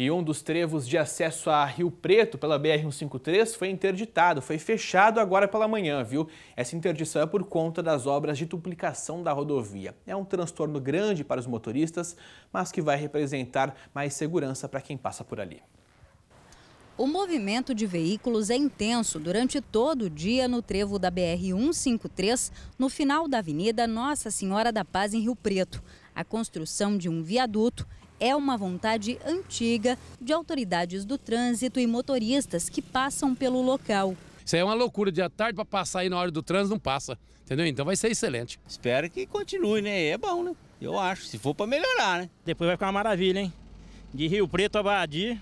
E um dos trevos de acesso a Rio Preto pela BR-153 foi interditado, foi fechado agora pela manhã, viu? Essa interdição é por conta das obras de duplicação da rodovia. É um transtorno grande para os motoristas, mas que vai representar mais segurança para quem passa por ali. O movimento de veículos é intenso durante todo o dia no trevo da BR-153, no final da Avenida Nossa Senhora da Paz, em Rio Preto. A construção de um viaduto é uma vontade antiga de autoridades do trânsito e motoristas que passam pelo local. Isso aí é uma loucura, de tarde para passar aí na hora do trânsito não passa, entendeu? Então vai ser excelente. Espero que continue, né? É bom, né? Eu acho, se for para melhorar, né? Depois vai ficar uma maravilha, hein? De Rio Preto a Badia,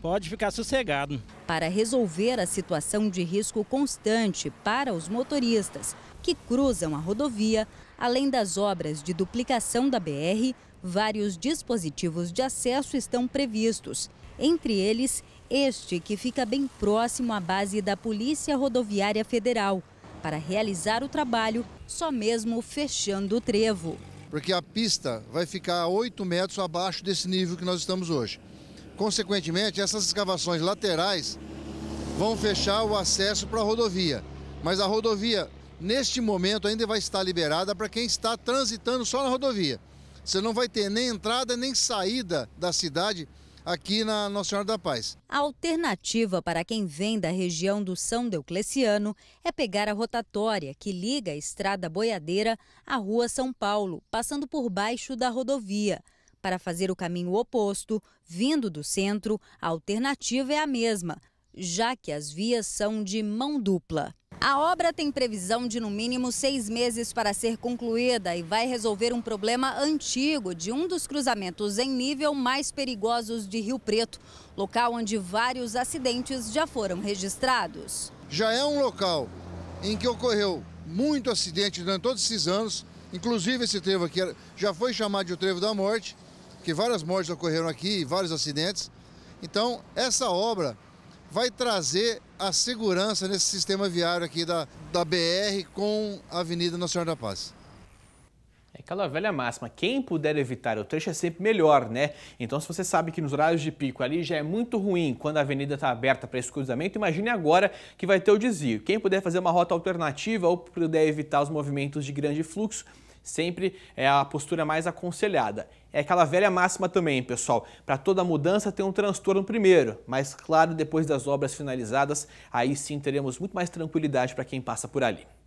pode ficar sossegado. Para resolver a situação de risco constante para os motoristas, que cruzam a rodovia, além das obras de duplicação da BR, vários dispositivos de acesso estão previstos, entre eles este que fica bem próximo à base da Polícia Rodoviária Federal, para realizar o trabalho só mesmo fechando o trevo. Porque a pista vai ficar 8 metros abaixo desse nível que nós estamos hoje. Consequentemente, essas escavações laterais vão fechar o acesso para a rodovia. Mas a rodovia neste momento ainda vai estar liberada para quem está transitando só na rodovia. Você não vai ter nem entrada nem saída da cidade aqui na Nossa Senhora da Paz. A alternativa para quem vem da região do São Deucleciano é pegar a rotatória que liga a Estrada Boiadeira à Rua São Paulo, passando por baixo da rodovia. Para fazer o caminho oposto, vindo do centro, a alternativa é a mesma, já que as vias são de mão dupla. A obra tem previsão de no mínimo seis meses para ser concluída e vai resolver um problema antigo de um dos cruzamentos em nível mais perigosos de Rio Preto, local onde vários acidentes já foram registrados. Já é um local em que ocorreu muito acidente durante todos esses anos, inclusive esse trevo aqui já foi chamado de o trevo da morte, que várias mortes ocorreram aqui, vários acidentes. Então, essa obra vai trazer a segurança nesse sistema viário aqui da, da BR com a Avenida Nossa Senhora da Paz. É aquela velha máxima, quem puder evitar o trecho é sempre melhor, né? Então se você sabe que nos horários de pico ali já é muito ruim quando a avenida está aberta para esse cruzamento, imagine agora que vai ter o desvio. Quem puder fazer uma rota alternativa ou puder evitar os movimentos de grande fluxo, Sempre é a postura mais aconselhada. É aquela velha máxima também, pessoal. Para toda mudança tem um transtorno primeiro, mas claro, depois das obras finalizadas, aí sim teremos muito mais tranquilidade para quem passa por ali.